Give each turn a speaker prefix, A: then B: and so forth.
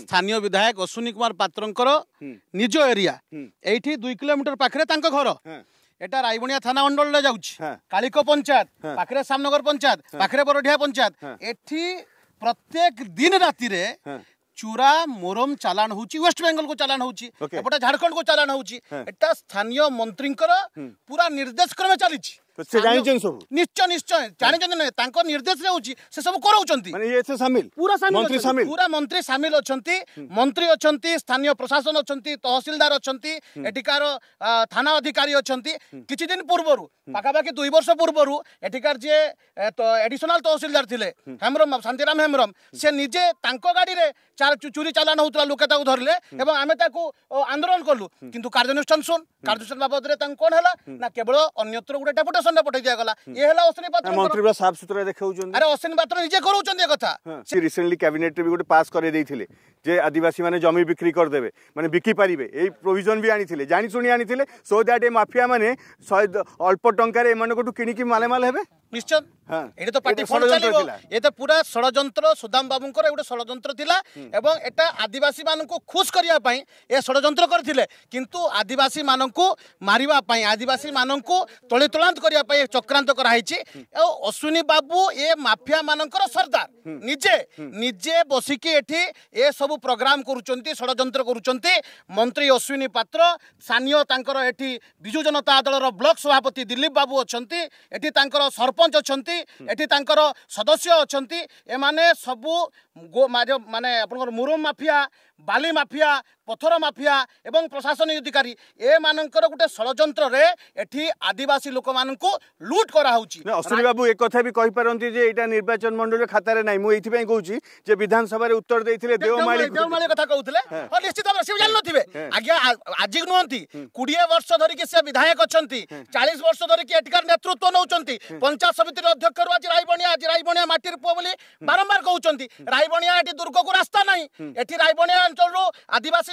A: স্থানীয় বিধায়ক অশ্বিনী কুমার পাত্রঙ্কর নিজ এরিয়া এইটি দুই কিলোমিটার পাখে তাঁর ঘর এটা রাইবণিয়া থানা অন্ডলে যাচ্ছে কালিক পঞ্চায়েত পাখে সামনগর পঞ্চায়েত পাখে বরডিয়া পঞ্চায়েত এটি প্রত্যেক দিন রাতে চুরা মোরম চালান হচ্ছে ওয়েস্ট বেঙ্গল কু চালান হচ্ছে এপটে ঝাড়খণ্ড কু চালান হচ্ছে এটা স্থানীয় মন্ত্রীঙ্কর পুরা নির্দেশ ক্রমে চালিছে ସେ ଜାଣିଛନ୍ତି ସବୁ ନିଶ୍ଚୟ ନିଶ୍ଚୟ ଜାଣିଛନ୍ତି ନାହିଁ ତାଙ୍କ ନିର୍ଦ୍ଦେଶରେ ହଉଛି ସେ ସବୁ କରାଉଛନ୍ତି ପୁରା ସାମିଲ ପୁରା ମନ୍ତ୍ରୀ ସାମିଲ ଅଛନ୍ତି ମନ୍ତ୍ରୀ ଅଛନ୍ତି ସ୍ଥାନୀୟ ପ୍ରଶାସନ ଅଛନ୍ତି ତହସିଲଦାର ଅଛନ୍ତି ଏଠିକାର ଥାନା ଅଧିକାରୀ ଅଛନ୍ତି କିଛି ଦିନ ପୂର୍ବରୁ ପାଖାପାଖି ଦୁଇ ବର୍ଷ ପୂର୍ବରୁ ଏଠିକାର ଯିଏ ଏଡିସନାଲ ତହସିଲଦାର ଥିଲେ ହେମ୍ରମ ଶାନ୍ତିରାମ ହେମ୍ରମ ସେ ନିଜେ ତାଙ୍କ ଗାଡ଼ିରେ ଚୋରି ଚାଲାଣ ହଉଥିଲା ଲୋକେ ତାକୁ ଧରିଲେ ଏବଂ ଆମେ ତାକୁ ଆନ୍ଦୋଳନ କଲୁ କିନ୍ତୁ କାର୍ଯ୍ୟାନୁଷ୍ଠାନ ଶୁନ କାର୍ଯ୍ୟାନୁଷ୍ଠାନ ବାବଦରେ ତାଙ୍କୁ କ'ଣ ହେଲା ନା କେବଳ ଅନ୍ୟତ୍ର ଗୋଟେ ଡେପୁଟେସନ ଶାସନ ପଠେଇ ଦିଆଗଲା ଏ ହେଲା ଅଶ୍ୱିନୀ ପାତ୍ର ମନ୍ତ୍ରୀ ପୁରା ସାଫ
B: ସୁତରା ଦେଖାଉଛନ୍ତି
A: ଆରେ ଅଶ୍ୱିନୀ ପାତ୍ର ନିଜେ କରଉଛନ୍ତି ଏ କଥା
B: ସେ ରିସେଣ୍ଟଲି କ୍ୟାବିନେଟରେ ବି ଗୋଟେ ପାସ୍ କରେଇ ଦେଇଥିଲେ ଯେ ଆଦିବାସୀମାନେ ଜମି ବିକ୍ରି କରିଦେବେ ମାନେ ବିକି ପାରିବେ ଏଇ ପ୍ରୋଭିଜନ ବି ଆଣିଥିଲେ ଜାଣିଶୁଣି ଆଣିଥିଲେ ସୋ
A: ଦ୍ୟାଟ୍ ଏ ମାଫିଆ ମାନେ ଶହେ ଅଳ୍ପ ଟଙ୍କାରେ ଏମାନଙ୍କଠୁ କିଣିକି ମାଲେମାଲ ହେବେ ନିଶ୍ଚୟ
B: ଏଠି ତ ପାର୍ଟି ଫଣ୍ଡ ଚାଲିବ
A: ଏ ତ ପୁରା ଷଡ଼ଯନ୍ତ୍ର ସୁଦାମ ବାବୁଙ୍କର ଗୋଟେ ଷଡ଼ଯନ୍ତ୍ର ଥିଲା ଏବଂ ଏଟା ଆଦିବାସୀମାନଙ୍କୁ ଖୁସ କରିବା ପାଇଁ ଏ ଷଡ଼ଯନ୍ତ୍ର କରିଥିଲେ କିନ୍ତୁ ଆଦିବାସୀମାନଙ୍କୁ ମାରିବା ପାଇଁ ଆଦିବାସୀ ମାନଙ୍କୁ ତଳେ ତଳିତୁଳାନ୍ତ କରିବା କରିବା ପାଇଁ ଚକ୍ରାନ୍ତ କରାହେଇଛି ଆଉ ଅଶ୍ୱିନୀ ବାବୁ ଏ ମାଫିଆ ମାନଙ୍କର ସର୍ଦ୍ଦାର ନିଜେ ନିଜେ ବସିକି ଏଠି ଏ ସବୁ ପ୍ରୋଗ୍ରାମ କରୁଛନ୍ତି ଷଡ଼ଯନ୍ତ୍ର କରୁଛନ୍ତି ମନ୍ତ୍ରୀ ଅଶ୍ୱିନୀ ପାତ୍ର ସ୍ଥାନୀୟ ତାଙ୍କର ଏଠି ବିଜୁ ଜନତା ଦଳର ବ୍ଲକ ସଭାପତି ଦିଲ୍ଲୀପ ବାବୁ ଅଛନ୍ତି ଏଠି ତାଙ୍କର ସରପଞ୍ଚ ଅଛନ୍ତି ଏଠି ତାଙ୍କର ସଦସ୍ୟ ଅଛନ୍ତି ଏମାନେ ସବୁ ମାନେ ଆପଣଙ୍କର ମୁରମ ମାଫିଆ ବାଲି ମାଫିଆ পথর মাফিয়া এবং প্রশাসনিক অধিকারী এ এমানকর গোটে ষড়যন্ত্রে এটি আদিবাসী লোক মানুষ লুট করা হচ্ছে
B: অশ্বিনী বাবু একথা বি যে এটা নির্বাচন মন্ডলীর খাতারে নাই মু এই কইছি যে বিধানসভার উত্তর দিয়ে দেওমালি দেওমালি
A: কথা কউতলে নিশ্চিত ভাবে সে জানি নথিবে আজ্ঞা আজি নুহন্তি 20 বর্ষ ধরিক সে বিধায়ক অছন্তি বর্ষ ধরিক এটিকার নেতৃত্ব নৌ পঞ্চায়েত সমিতির অধ্যক্ষ রু আজি রাইবণিয়া আজি রাইবণিয়া মাটির পুয়া বলে বারম্বার কউচন্তি রায়বণিয়া এটি দুর্গকু রাস্তা নাই এটি রায়বণিয়া অঞ্চল আদিবাসী